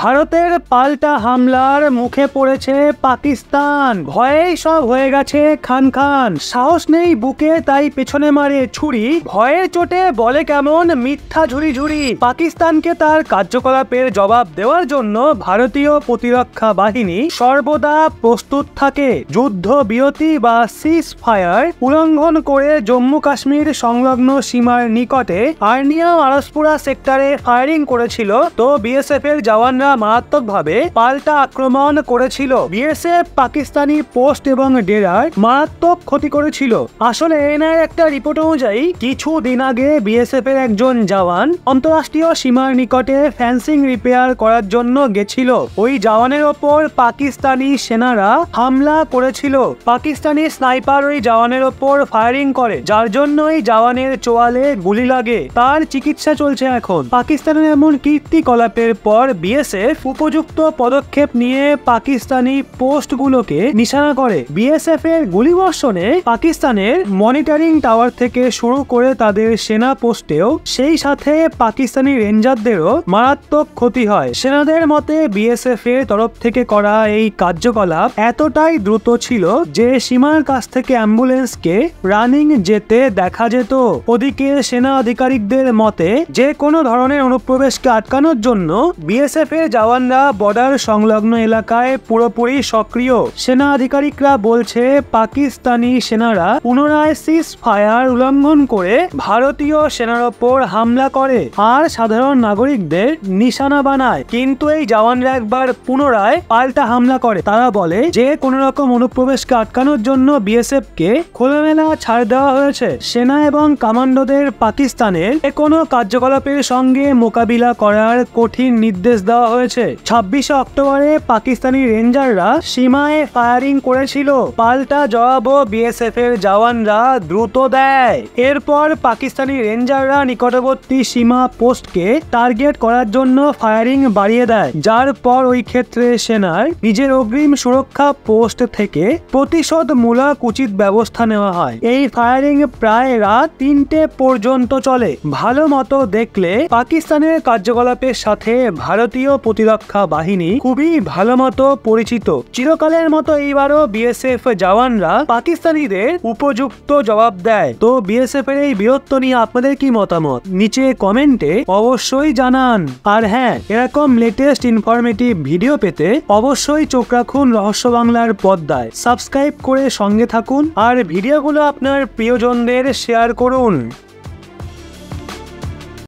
ভারতের পাল্টা হামলার মুখে পড়েছে পাকিস্তান ভয়েই সব হয়ে গেছে খান খান সাহস নেই বুকে তাই পেছনে মারে ছুরি ভয়ের চোটে বলে কেমন মিথ্যা ঝুরি ঝুড়ি পাকিস্তানকে তার কার্যকলাপের জবাব দেওয়ার জন্য ভারতীয় প্রতিরক্ষা বাহিনী সর্বদা প্রস্তুত থাকে যুদ্ধ বিরতি বা সিস ফায়ার উলঙ্ঘন করে জম্মু কাশ্মীর সংলগ্ন সীমার নিকটে আর্নিয়া আরসপুরা সেক্টরে ফায়ারিং করেছিল তো বিএসএফ এর যাওয়া জওয়ানরা মারাত্মকভাবে পাল্টা আক্রমণ করেছিল বিএসএফ পাকিস্তানি পোস্ট এবং ডেরার মারাত্মক ক্ষতি করেছিল আসলে এনআইয়ের একটা রিপোর্ট অনুযায়ী কিছু দিন আগে বিএসএফ এর একজন জওয়ান আন্তঃরাষ্ট্রীয় সীমার নিকটে ফ্যান্সিং রিপেয়ার করার জন্য গেছিল ওই জওয়ানের ওপর পাকিস্তানি সেনারা হামলা করেছিল পাকিস্তানি স্নাইপার ওই জওয়ানের ওপর ফায়ারিং করে যার জন্য ওই জওয়ানের চোয়ালে গুলি লাগে তার চিকিৎসা চলছে এখন পাকিস্তানের এমন কীর্তি কলাপের পর বিএ বিএসএফ উপযুক্ত পদক্ষেপ নিয়ে পাকিস্তানি পোস্টগুলোকে নিশানা করে বিএসএফ এর গুলিবর্ষণে পাকিস্তানের মনিটরিং টাওয়ার থেকে শুরু করে তাদের সেনা পোস্টেও সেই সাথে পাকিস্তানি রেঞ্জারদেরও মারাত্মক ক্ষতি হয় সেনাদের মতে বিএসএফ এর তরফ থেকে করা এই কার্যকলাপ এতটাই দ্রুত ছিল যে সীমার কাছ থেকে অ্যাম্বুলেন্সকে রানিং যেতে দেখা যেত ওদিকে সেনা আধিকারিকদের মতে যে কোনো ধরনের অনুপ্রবেশকে আটকানোর জন্য বিএসএফ এর জওয়ানরা বর্ডার সংলগ্ন এলাকায় পুরোপুরি সক্রিয় সেনা আধিকারিকরা বলছে পাকিস্তানি সেনারা পুনরায় সিস ফায়ার উল্লঙ্ঘন করে ভারতীয় সেনার ওপর হামলা করে আর সাধারণ নাগরিকদের নিশানা বানায় কিন্তু এই জওয়ানরা একবার পুনরায় পাল্টা হামলা করে তারা বলে যে কোন রকম অনুপ্রবেশকে আটকানোর জন্য বিএসএফ কে খোলামেলা ছাড় দেওয়া হয়েছে সেনা এবং কামান্ডোদের পাকিস্তানের কোনো কার্যকলাপের সঙ্গে মোকাবিলা করার কঠিন নির্দেশ দেওয়া দেওয়া হয়েছে ছাব্বিশে অক্টোবরে পাকিস্তানি রেঞ্জাররা সীমায় ফায়ারিং করেছিল পাল্টা জবাবও বিএসএফ এর জওয়ানরা দ্রুত দেয় এরপর পাকিস্তানি রেঞ্জাররা নিকটবর্তী সীমা পোস্টকে টার্গেট করার জন্য ফায়ারিং বাড়িয়ে দেয় যার পর ওই ক্ষেত্রে সেনার নিজের অগ্রিম সুরক্ষা পোস্ট থেকে প্রতিশোধমূলক উচিত ব্যবস্থা নেওয়া হয় এই ফায়ারিং প্রায় রাত তিনটে পর্যন্ত চলে ভালো মতো দেখলে পাকিস্তানের কার্যকলাপের সাথে ভারতীয় ভারতীয় প্রতিরক্ষা বাহিনী খুবই ভালো মতো পরিচিত চিরকালের মতো এইবারও বিএসএফ জওয়ানরা পাকিস্তানিদের উপযুক্ত জবাব দেয় তো বিএসএফ এর এই বীরত্ব নিয়ে আপনাদের কি মতামত নিচে কমেন্টে অবশ্যই জানান আর হ্যাঁ এরকম লেটেস্ট ইনফরমেটিভ ভিডিও পেতে অবশ্যই চোখ রাখুন রহস্য বাংলার পদ্মায় সাবস্ক্রাইব করে সঙ্গে থাকুন আর ভিডিওগুলো আপনার প্রিয়জনদের শেয়ার করুন